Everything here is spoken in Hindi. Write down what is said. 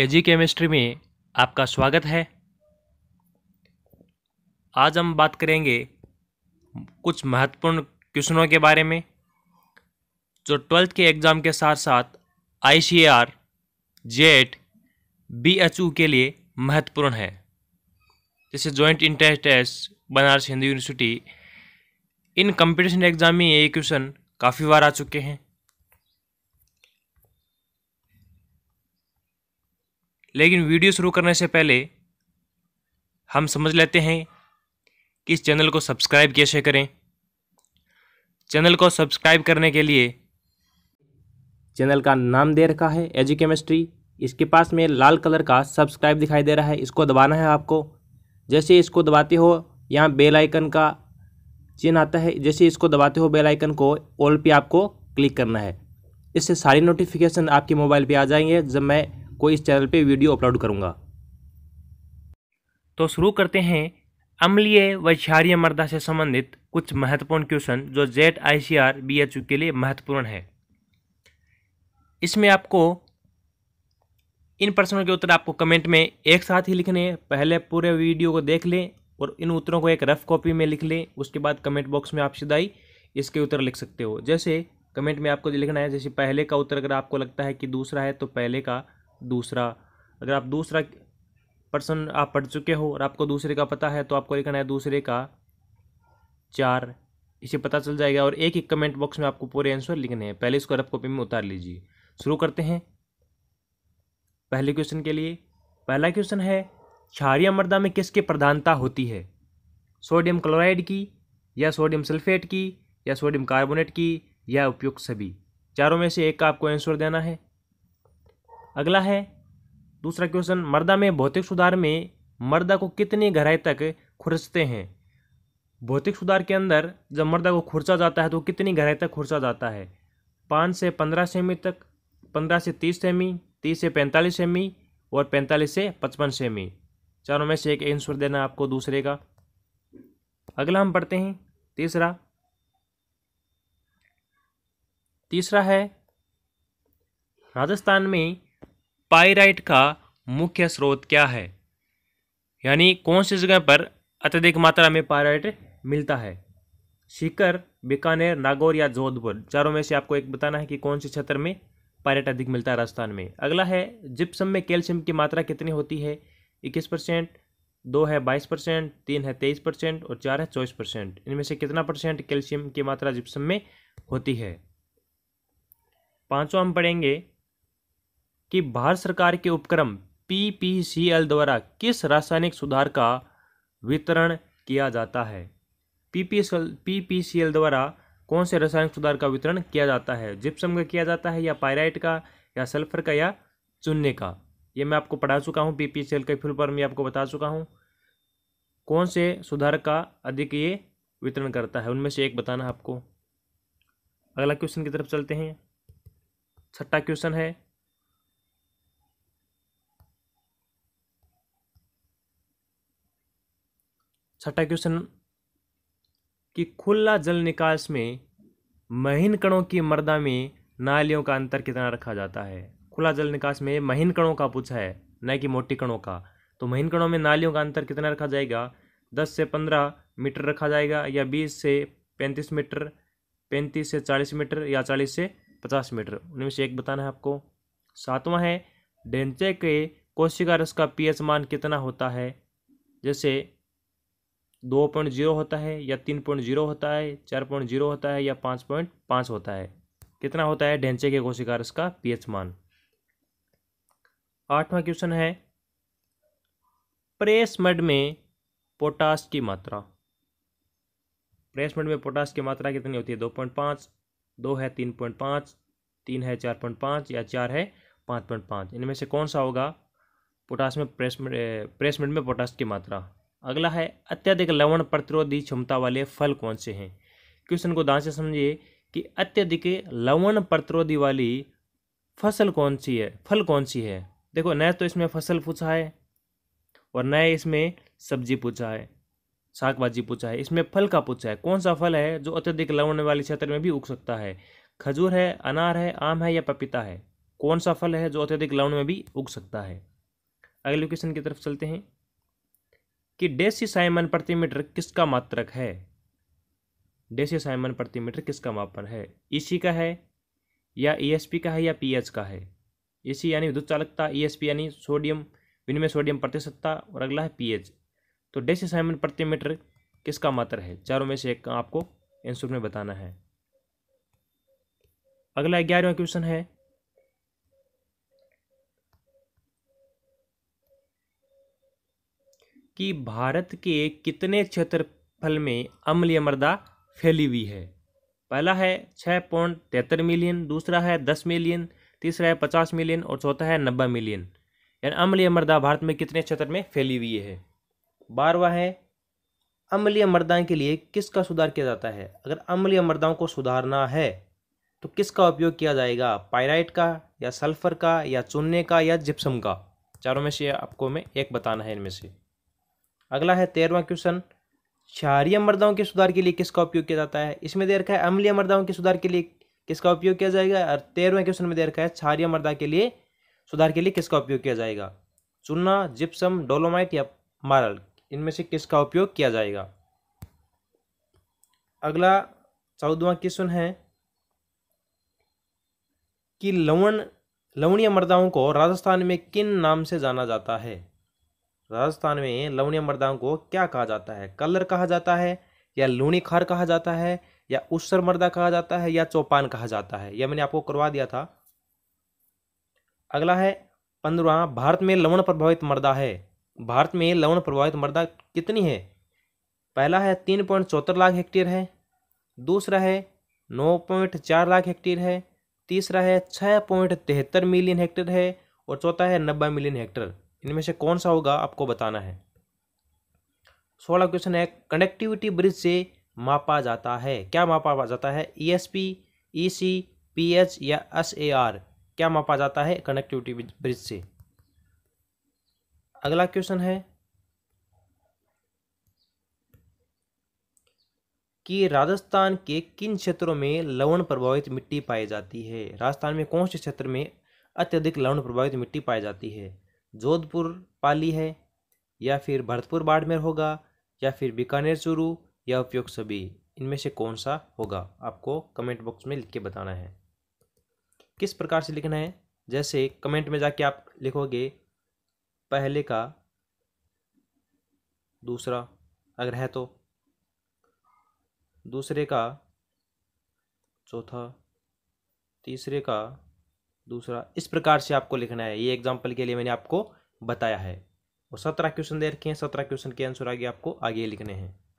एजी केमिस्ट्री में आपका स्वागत है आज हम बात करेंगे कुछ महत्वपूर्ण क्वेश्चनों के बारे में जो ट्वेल्थ के एग्ज़ाम के साथ साथ I C R JET B H U के लिए महत्वपूर्ण है जैसे joint entrance test Banaras Hindu university इन कंपटीशन एग्ज़ाम में ये क्वेश्चन काफ़ी बार आ चुके हैं लेकिन वीडियो शुरू करने से पहले हम समझ लेते हैं कि इस चैनल को सब्सक्राइब कैसे करें चैनल को सब्सक्राइब करने के लिए चैनल का नाम दे रखा है एजी केमिस्ट्री इसके पास में लाल कलर का सब्सक्राइब दिखाई दे रहा है इसको दबाना है आपको जैसे इसको दबाते हो यहाँ बेल आइकन का चिन्ह आता है जैसे इसको दबाते हो बेल आइकन को ऑल पे आपको क्लिक करना है इससे सारी नोटिफिकेशन आपके मोबाइल पे आ जाएंगे जब मैं कोई इस चैनल पे वीडियो अपलोड करूँगा तो शुरू करते हैं अम्लीय व क्षारीय मर्दा से संबंधित कुछ महत्वपूर्ण क्वेश्चन जो JET I C R B H U के लिए महत्वपूर्ण है इसमें आपको इन प्रश्नों के उत्तर आपको कमेंट में एक साथ ही लिखने पहले पूरे वीडियो को देख लें और इन उत्तरों को एक रफ कॉपी में लिख लें उसके बाद कमेंट बॉक्स में आप सीधा ही इसके उत्तर लिख सकते हो जैसे कमेंट में आपको लिखना है जैसे पहले का उत्तर अगर आपको लगता है कि दूसरा है तो पहले का दूसरा अगर आप दूसरा पर्सन आप पढ़ चुके हो और आपको दूसरे का पता है तो आपको लिखना है दूसरे का चार इसे पता चल जाएगा और एक ही कमेंट बॉक्स में आपको पूरे आंसर लिखने हैं पहले इसको रफ कॉपी में उतार लीजिए शुरू करते हैं पहले क्वेश्चन के लिए पहला क्वेश्चन है क्षारिया मर्दा में किसकी प्रधानता होती है सोडियम क्लोराइड की या सोडियम सल्फेट की या सोडियम कार्बोनेट की या उपयुक्त सभी चारों में से एक का आपको आंसर देना है अगला है दूसरा क्वेश्चन मर्दा में भौतिक सुधार में मर्दा को कितनी गहराई तक खुरचते हैं भौतिक सुधार के अंदर जब मर्दा को खुरचा जाता है तो कितनी गहराई तक खुरचा जाता है पाँच से पंद्रह सेमी तक पंद्रह से तीस सेमी तीस से पैंतालीस सेमी और पैंतालीस से पचपन सेमी चारों में से एक आंसर देना आपको दूसरे का अगला हम पढ़ते हैं तीसरा तीसरा है राजस्थान में पाइराइट का मुख्य स्रोत क्या है यानी कौन सी जगह पर अत्यधिक मात्रा में पाइराइट मिलता है सीकर बीकानेर नागौर या जोधपुर चारों में से आपको एक बताना है कि कौन से क्षेत्र में पाइराइट अधिक मिलता है राजस्थान में अगला है जिप्सम में कैल्शियम की मात्रा कितनी होती है इक्कीस परसेंट दो है बाईस परसेंट तीन है तेईस परसेंट और चार है चौबीस परसेंट इनमें से कितना परसेंट कैल्शियम की मात्रा जिप्सम में होती है पाँचों हम पढ़ेंगे कि भारत सरकार के उपक्रम पीपीसीएल द्वारा किस रासायनिक सुधार का वितरण किया जाता है पीपीसीएल पीपीसीएल द्वारा कौन से रासायनिक सुधार का वितरण किया जाता है जिप्सम का किया जाता है या पायराइट का या सल्फर का या चुनने का ये मैं आपको पढ़ा चुका हूँ पीपीसीएल का फुल फॉर्म ये आपको बता चुका हूँ कौन से सुधार का अधिक ये वितरण करता है उनमें से एक बताना आपको अगला क्वेश्चन की तरफ चलते हैं छठा क्वेश्चन है छठा क्वेश्चन कि खुला जल निकास में महीन कणों की मर्दा में नालियों का अंतर कितना रखा जाता है खुला जल निकास में महीन कणों का पूछा है न कि मोटी कणों का तो महीन कणों में नालियों का अंतर कितना रखा जाएगा दस से पंद्रह मीटर रखा जाएगा या बीस से पैंतीस मीटर पैंतीस से चालीस मीटर या चालीस से पचास मीटर उनमें से एक बताना है आपको सातवां है डेंचे के कोशिका रस का पीएच मान कितना होता है जैसे दो पॉइंट जीरो होता है या तीन पॉइंट जीरो होता है चार पॉइंट जीरो होता है या पाँच पॉइंट पाँच होता है कितना होता है ढेंचे के कोशिकार्स का पीएच मान आठवां क्वेश्चन है प्रेस मड में पोटास की मात्रा प्रेस मड में पोटास की मात्रा कितनी होती है दो पॉइंट पाँच दो है तीन पॉइंट पाँच तीन है चार पॉइंट पाँच या चार है पाँच पॉइंट पाँच इनमें से कौन सा होगा पोटास में प्रेस प्रेसमेंट में पोटास की मात्रा अगला है अत्यधिक लवण प्रतिरोधी क्षमता वाले फल कौन से हैं क्वेश्चन को ध्यान से समझिए कि अत्यधिक लवण प्रतिरोधी वाली फसल कौन सी है फल कौन सी है देखो न तो इसमें फसल पूछा है और न इसमें सब्जी पूछा है शाक भाजी पूछा है इसमें फल का पूछा है कौन सा फल है जो अत्यधिक लवण वाले क्षेत्र में भी उग सकता है खजूर है अनार है आम है या पपीता है कौन सा फल है जो अत्यधिक लवण में भी उग सकता है अगले क्वेश्चन की तरफ चलते हैं कि डेसी साइमन प्रति मीटर किसका मात्रक है डेसी साइमन प्रति मीटर किसका मापन है ईसी e का है या ईएसपी e का है या पीएच का है ईसी e यानी विद्युत चालकता ईएसपी यानी सोडियम विनिमय सोडियम प्रतिशतता और अगला है पीएच तो डेसी साइमन प्रति मीटर किसका मात्र है चारों में से एक आपको आंसर में बताना है अगला ग्यारहवा क्वेश्चन है कि भारत के कितने क्षेत्रफल में अम्लीय मृदा फैली हुई है पहला है छः पॉइंट तिहत्तर मिलियन दूसरा है दस मिलियन तीसरा है पचास मिलियन और चौथा है नब्बे मिलियन यानी अम्लीय मृदा भारत में कितने क्षेत्र में फैली हुई है बारवा है अम्लीय मृदा के लिए किसका सुधार किया जाता है अगर अम्लीय मृदाओं को सुधारना है तो किसका उपयोग किया जाएगा पायराइट का या सल्फर का या चूने का या जिप्सम का चारों में से आपको मैं एक बताना है इनमें से अगला है तेरहवा क्वेश्चन क्षारीय मर्दाओं के सुधार के लिए किसका उपयोग किया जाता है इसमें दे रखा है अम्लीय मर्दाओं के सुधार के लिए किसका उपयोग किया जाएगा और तेरहवें क्वेश्चन में दे रखा है क्षारीय मर्दा के लिए सुधार के लिए किसका उपयोग किया जाएगा चूना जिप्सम डोलोमाइट या मारल इनमें से किसका उपयोग किया जाएगा अगला चौदवा क्वेश्चन है कि लवण लवणीय मृदाओं को राजस्थान में किन नाम से जाना जाता है राजस्थान में लवणीय मृदाओं को क्या कहा जाता है कलर कहा जाता है या लूणी खार कहा जाता है या उसर मर्दा कहा जाता है या चौपान कहा जाता है यह मैंने आपको करवा दिया था अगला है पंद्रवा भारत में लवण प्रभावित मर्दा है भारत में लवण प्रभावित मर्दा कितनी है पहला है तीन पॉइंट चौहत्तर लाख हेक्टेयर है दूसरा है नौ पॉइंट चार लाख हेक्टेयर है तीसरा है छः पॉइंट तिहत्तर मिलियन हेक्टेयर है और चौथा है नब्बे मिलियन हेक्टेयर इनमें से कौन सा होगा आपको बताना है सोलह क्वेश्चन है कनेक्टिविटी ब्रिज से मापा जाता है क्या मापा जाता है E S P E C P H या एस ए आर क्या मापा जाता है कनेक्टिविटी ब्रिज से अगला क्वेश्चन है कि राजस्थान के किन क्षेत्रों में लवण प्रभावित मिट्टी पाई जाती है राजस्थान में कौन से क्षेत्र में अत्यधिक लवण प्रभावित मिट्टी पाई जाती है जोधपुर पाली है या फिर भरतपुर बाड़मेर होगा या फिर बीकानेर चूरू या उपयोग सभी इनमें से कौन सा होगा आपको कमेंट बॉक्स में लिख के बताना है किस प्रकार से लिखना है जैसे कमेंट में जाके आप लिखोगे पहले का दूसरा अगर है तो दूसरे का चौथा तीसरे का दूसरा इस प्रकार से आपको लिखना है ये एग्जाम्पल के लिए मैंने आपको बताया है और सत्रह क्वेश्चन दे रखे हैं सत्रह क्वेश्चन के आंसर आगे आपको आगे लिखने हैं